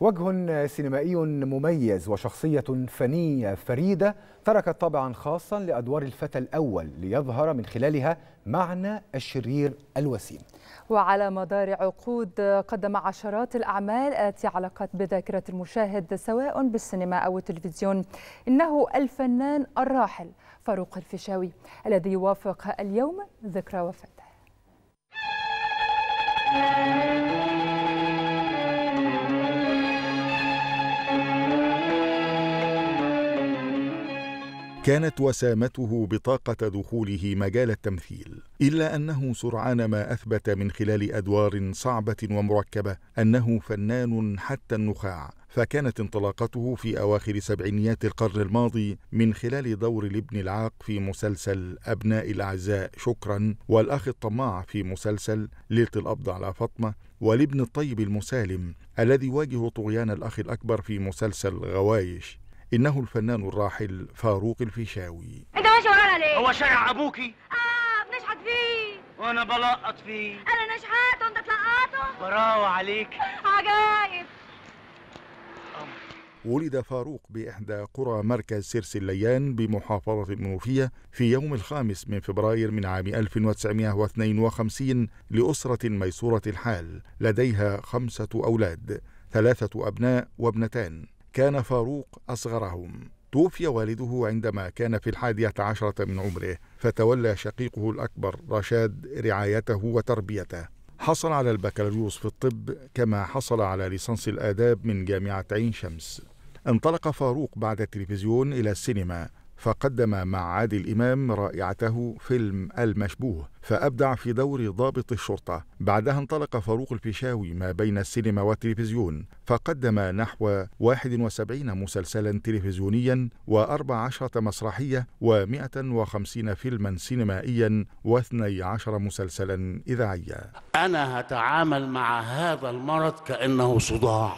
وجه سينمائي مميز وشخصية فنية فريدة تركت طابعا خاصا لأدوار الفتى الأول ليظهر من خلالها معنى الشرير الوسيم وعلى مدار عقود قدم عشرات الأعمال التي علقت بذاكرة المشاهد سواء بالسينما أو التلفزيون إنه الفنان الراحل فاروق الفيشاوي الذي يوافق اليوم ذكرى وفاته كانت وسامته بطاقة دخوله مجال التمثيل، إلا أنه سرعان ما أثبت من خلال أدوار صعبة ومركبة أنه فنان حتى النخاع، فكانت انطلاقته في أواخر سبعينيات القرن الماضي من خلال دور الابن العاق في مسلسل أبناء الأعزاء شكرا والأخ الطماع في مسلسل ليلة القبض على فاطمة والابن الطيب المسالم الذي واجه طغيان الأخ الأكبر في مسلسل غوايش إنه الفنان الراحل فاروق الفيشاوي أنت ماشي ورانا ليه؟ هو شارع أبوكي؟ آه بنشحت فيه وأنا بلقط فيه أنا نشحت وأنت تلقطه براو عليك عجايب آه، ولد فاروق بإحدى قرى مركز سرس الليان بمحافظة المنوفية في يوم الخامس من فبراير من عام 1952 لأسرة ميسورة الحال لديها خمسة أولاد ثلاثة أبناء وابنتان كان فاروق أصغرهم توفي والده عندما كان في الحادية عشرة من عمره فتولى شقيقه الأكبر رشاد رعايته وتربيته حصل على البكالوريوس في الطب كما حصل على ليسانس الآداب من جامعة عين شمس انطلق فاروق بعد التلفزيون إلى السينما فقدم مع عادل الإمام رائعته فيلم المشبوه فأبدع في دور ضابط الشرطة بعدها انطلق فاروق الفيشاوي ما بين السينما والتلفزيون فقدم نحو 71 مسلسلا تلفزيونيا و14 مسرحية و150 فيلما سينمائيا و12 مسلسلا إذاعيا أنا هتعامل مع هذا المرض كأنه صداع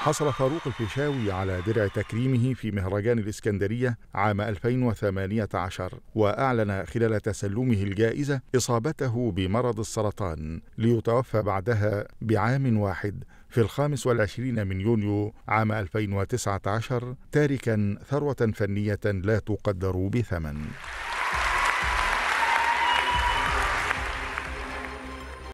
حصل فاروق الفيشاوي على درع تكريمه في مهرجان الإسكندرية عام 2018 وأعلن خلال تسلمه الجائزة إصابته بمرض السرطان ليتوفى بعدها بعام واحد في الخامس والعشرين من يونيو عام 2019 تاركا ثروة فنية لا تقدر بثمن